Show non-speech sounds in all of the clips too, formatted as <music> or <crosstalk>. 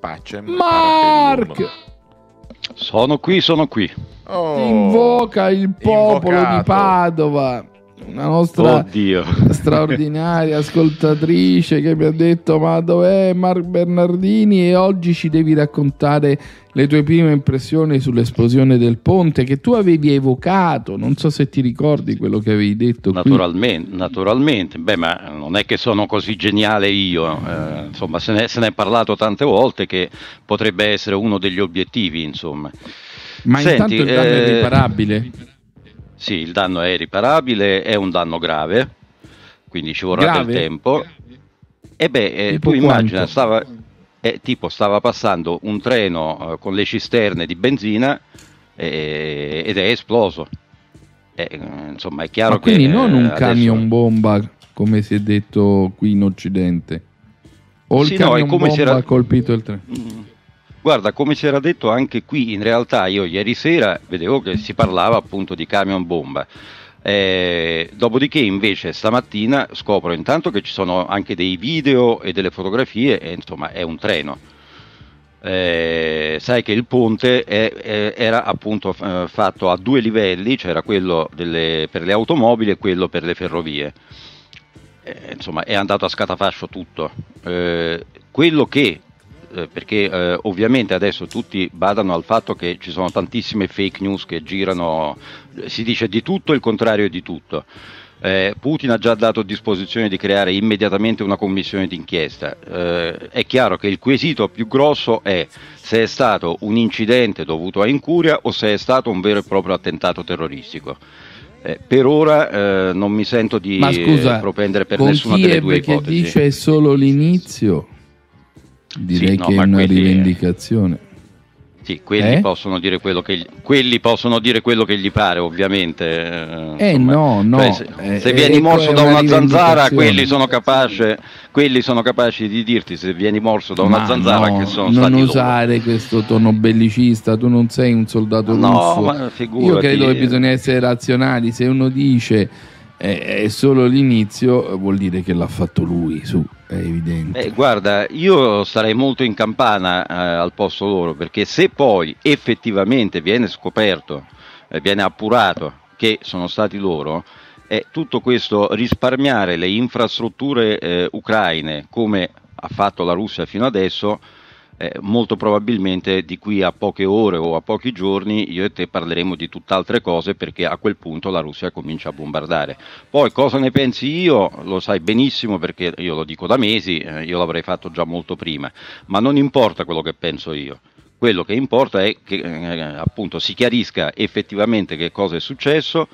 Pace. Mark! Sono qui, sono qui. Oh, Invoca il popolo invocato. di Padova una nostra Oddio. <laughs> straordinaria ascoltatrice che mi ha detto ma dov'è Mark Bernardini e oggi ci devi raccontare le tue prime impressioni sull'esplosione del ponte che tu avevi evocato, non so se ti ricordi quello che avevi detto. Naturalmente, naturalmente. Beh, ma non è che sono così geniale io, eh, insomma se ne, se ne è parlato tante volte che potrebbe essere uno degli obiettivi, insomma. Ma Senti, intanto il danno eh... è riparabile. Sì, il danno è riparabile, è un danno grave, quindi ci vorrà grave? del tempo. E beh, eh, tu immagina, stava, eh, tipo stava passando un treno eh, con le cisterne di benzina eh, ed è esploso. Eh, insomma, è chiaro Ma quindi che... Quindi non un eh, camion bomba, come si è detto qui in Occidente. O il sì, camion no, bomba ha era... colpito il treno. Mm. Guarda, come si era detto anche qui, in realtà io ieri sera vedevo che si parlava appunto di camion bomba. Eh, dopodiché invece stamattina scopro intanto che ci sono anche dei video e delle fotografie e insomma è un treno. Eh, sai che il ponte è, è, era appunto eh, fatto a due livelli, c'era cioè quello delle, per le automobili e quello per le ferrovie. Eh, insomma è andato a scatafascio tutto. Eh, quello che eh, perché eh, ovviamente adesso tutti badano al fatto che ci sono tantissime fake news che girano, eh, si dice di tutto il contrario di tutto. Eh, Putin ha già dato disposizione di creare immediatamente una commissione d'inchiesta. Eh, è chiaro che il quesito più grosso è se è stato un incidente dovuto a incuria o se è stato un vero e proprio attentato terroristico. Eh, per ora eh, non mi sento di scusa, propendere per nessuna delle due ipotesi. Ma che dice è solo l'inizio. Direi sì, no, che è una quelli, rivendicazione. Sì, quelli, eh? possono che gli, quelli, possono dire quello che gli pare, ovviamente. Eh, eh Insomma, no, no. Cioè, se, eh, se eh, vieni morso da una, zanzara, quelli sono, capaci, quelli sono, capaci, di dirti se vieni morso da una ma zanzara no, che sono non stati Non usare loro. questo tono bellicista, tu non sei un soldato russo. No, ma Io credo che bisogna essere razionali, se uno dice eh, è solo l'inizio vuol dire che l'ha fatto lui, su è evidente. Eh, guarda, io sarei molto in campana eh, al posto loro perché se poi effettivamente viene scoperto, eh, viene appurato che sono stati loro, è tutto questo risparmiare le infrastrutture eh, ucraine come ha fatto la Russia fino adesso eh, molto probabilmente di qui a poche ore o a pochi giorni io e te parleremo di tutt'altre cose perché a quel punto la Russia comincia a bombardare. Poi cosa ne pensi io? Lo sai benissimo perché io lo dico da mesi, eh, io l'avrei fatto già molto prima, ma non importa quello che penso io quello che importa è che eh, appunto, si chiarisca effettivamente che cosa è successo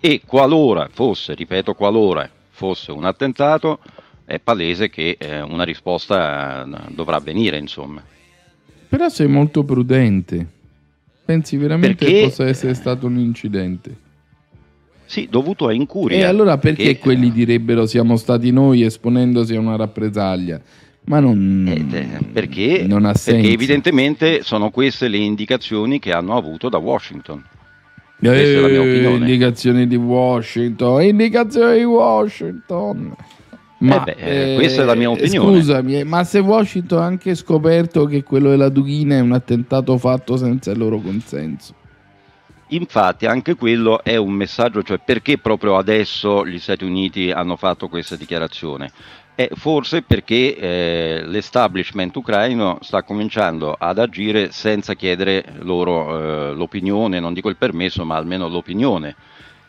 e qualora fosse, ripeto, qualora fosse un attentato, è palese che eh, una risposta eh, dovrà venire, insomma. Però sei molto prudente. Pensi veramente perché... che possa essere eh, stato un incidente? Sì, dovuto a incuria. E allora perché, perché quelli eh, direbbero siamo stati noi esponendosi a una rappresaglia? Ma non, eh, perché, non ha senso. Perché evidentemente sono queste le indicazioni che hanno avuto da Washington. Questa eh, è la mia opinione. Indicazioni di Washington, indicazioni di Washington. Ma, eh beh, eh, eh, questa è la mia eh, opinione. Scusami, eh, ma se Washington ha anche scoperto che quello della Dughina è un attentato fatto senza il loro consenso. Infatti anche quello è un messaggio, cioè perché proprio adesso gli Stati Uniti hanno fatto questa dichiarazione? È forse perché eh, l'establishment ucraino sta cominciando ad agire senza chiedere loro eh, l'opinione, non dico il permesso, ma almeno l'opinione.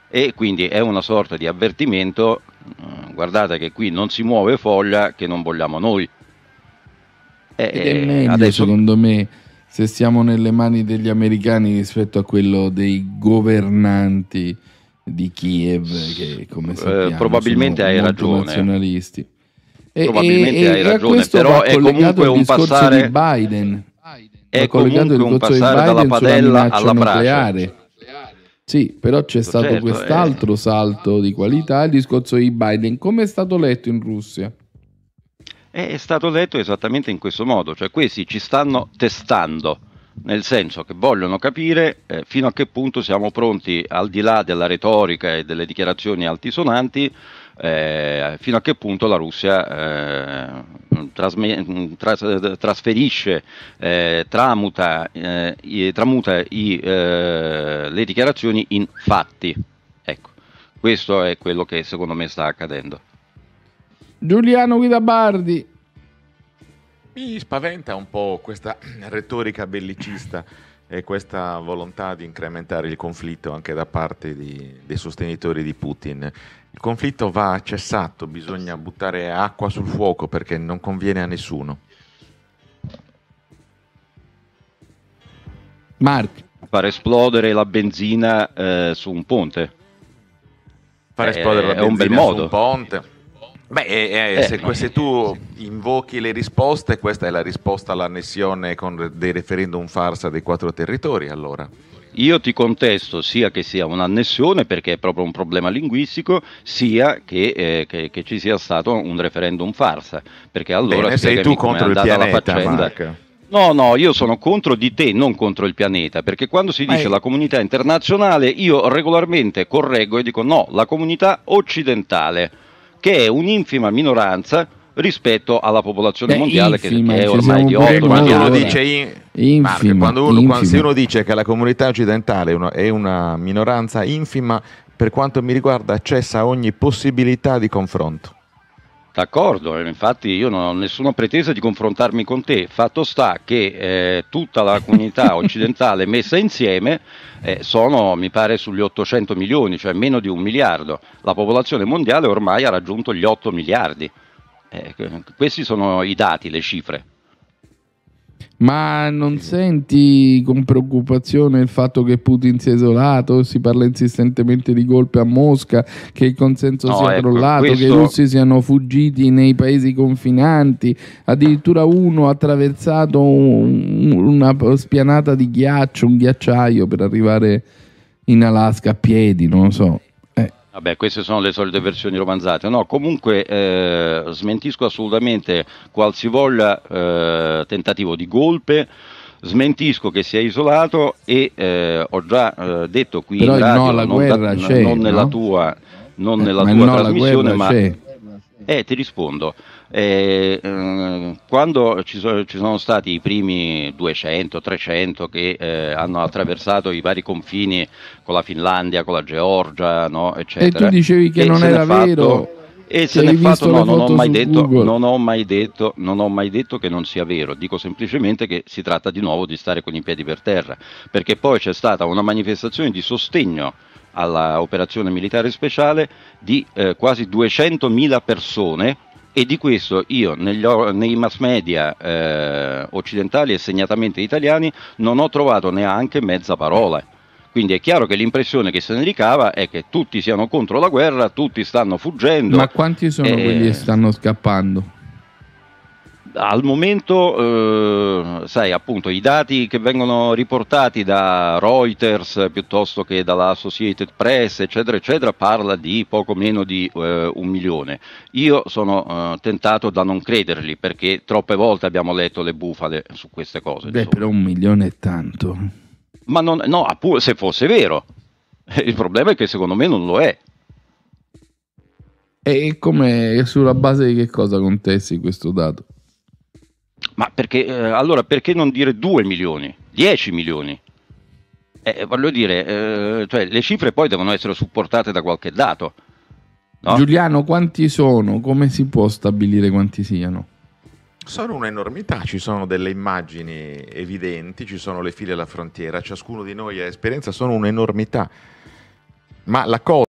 E quindi è una sorta di avvertimento guardate che qui non si muove foglia che non vogliamo noi. E, Ed è eh, eh, meglio, adesso... secondo me, se siamo nelle mani degli americani rispetto a quello dei governanti di Kiev, che come eh, sappiamo eh, probabilmente hai ragione. nazionalisti. Probabilmente e, e, hai ragione, però è comunque un passare di Biden. Biden. È comunque un passare dalla padella alla brace. Nucleare sì, però c'è certo, stato certo, quest'altro eh. salto di qualità, il discorso di Biden. Come è stato letto in Russia? È stato letto esattamente in questo modo, cioè questi ci stanno testando nel senso che vogliono capire eh, fino a che punto siamo pronti, al di là della retorica e delle dichiarazioni altisonanti, eh, fino a che punto la Russia eh, trasme- tras- trasferisce, eh, tramuta, eh, i, tramuta i, eh, le dichiarazioni in fatti. Ecco, questo è quello che secondo me sta accadendo. Giuliano Guidabardi. Mi spaventa un po' questa <clears throat> retorica bellicista e questa volontà di incrementare il conflitto anche da parte di, dei sostenitori di Putin. Il conflitto va cessato, bisogna buttare acqua sul fuoco perché non conviene a nessuno. Mark. Far esplodere la benzina eh, su un ponte. Far eh, esplodere eh, la benzina un su un ponte Beh, eh, eh, eh. se, eh, se, tu invochi le risposte, questa è la risposta all'annessione con dei referendum farsa dei quattro territori, allora. Io ti contesto sia che sia un'annessione perché è proprio un problema linguistico, sia che, eh, che, che ci sia stato un referendum farsa, perché allora Bene, sei tu contro il pianeta, la faccenda. No, no, io sono contro di te, non contro il pianeta, perché quando si dice la comunità internazionale, io regolarmente correggo e dico no, la comunità occidentale che è un'infima minoranza rispetto alla popolazione Beh, mondiale infima, che è ormai di 8 milioni. uno dice quando uno, Quando, se uno dice che la comunità occidentale è una minoranza infima per quanto mi riguarda cessa ogni possibilità di confronto D'accordo, eh, infatti io non ho nessuna pretesa di confrontarmi con te, fatto sta che eh, tutta la comunità <laughs> occidentale messa insieme eh, sono, mi pare, sugli 800 milioni, cioè meno di un miliardo. La popolazione mondiale ormai ha raggiunto gli 8 miliardi. Eh, questi sono i dati, le cifre. Ma non senti con preoccupazione il fatto che Putin sia isolato, si parla insistentemente di colpe a Mosca, che il consenso no, sia ecco, crollato, questo... che i russi siano fuggiti nei paesi confinanti, addirittura uno ha attraversato un, una spianata di ghiaccio, un ghiacciaio per arrivare in Alaska a piedi, non lo so. Vabbè, queste sono le solite versioni romanzate. No, comunque eh, smentisco assolutamente qualsivoglia eh, tentativo di golpe. Smentisco che sia isolato e eh, ho già eh, detto qui Però in radio, no alla non, guerra da, c'è, non no? nella tua, non eh, nella tua no trasmissione, ma c'è. Eh, ti rispondo. Eh, quando ci, so, ci, sono stati i primi 200-300 che eh, hanno attraversato i vari confini con la Finlandia, con la Georgia, no, eccetera. E tu dicevi che non era vero. E se n'è fatto, no, non ho, detto, non ho, mai detto, non ho mai detto che non sia vero, dico semplicemente che si tratta di nuovo di stare con i piedi per terra, perché poi c'è stata una manifestazione di sostegno all'operazione militare speciale di eh, quasi 200.000 persone e di questo io negli, nei mass media eh, occidentali e segnatamente italiani non ho trovato neanche mezza parola. Quindi è chiaro che l'impressione che se ne ricava è che tutti siano contro la guerra, tutti stanno fuggendo. Ma quanti sono e... Eh, quelli che stanno scappando? al momento, eh, sai, appunto, i dati che vengono riportati da Reuters piuttosto che dalla Associated Press, eccetera, eccetera, parla di poco meno di eh, un milione. Io sono eh, tentato da non crederli perché troppe volte abbiamo letto le bufale su queste cose. Beh, però un milione è tanto. Ma non, no, appu- se fosse vero. Eh, il problema è che secondo me non lo è. E come sulla base di che cosa contesti questo dato? Ma perché, eh, allora perché non dire 2 milioni, 10 milioni? Eh, eh, voglio dire, eh, cioè, le cifre poi devono essere supportate da qualche dato. No? Giuliano, quanti sono? Come si può stabilire quanti siano? Sono un'enormità, ci sono delle immagini evidenti, ci sono le file alla frontiera, ciascuno di noi ha esperienza, sono un'enormità. Ma la cosa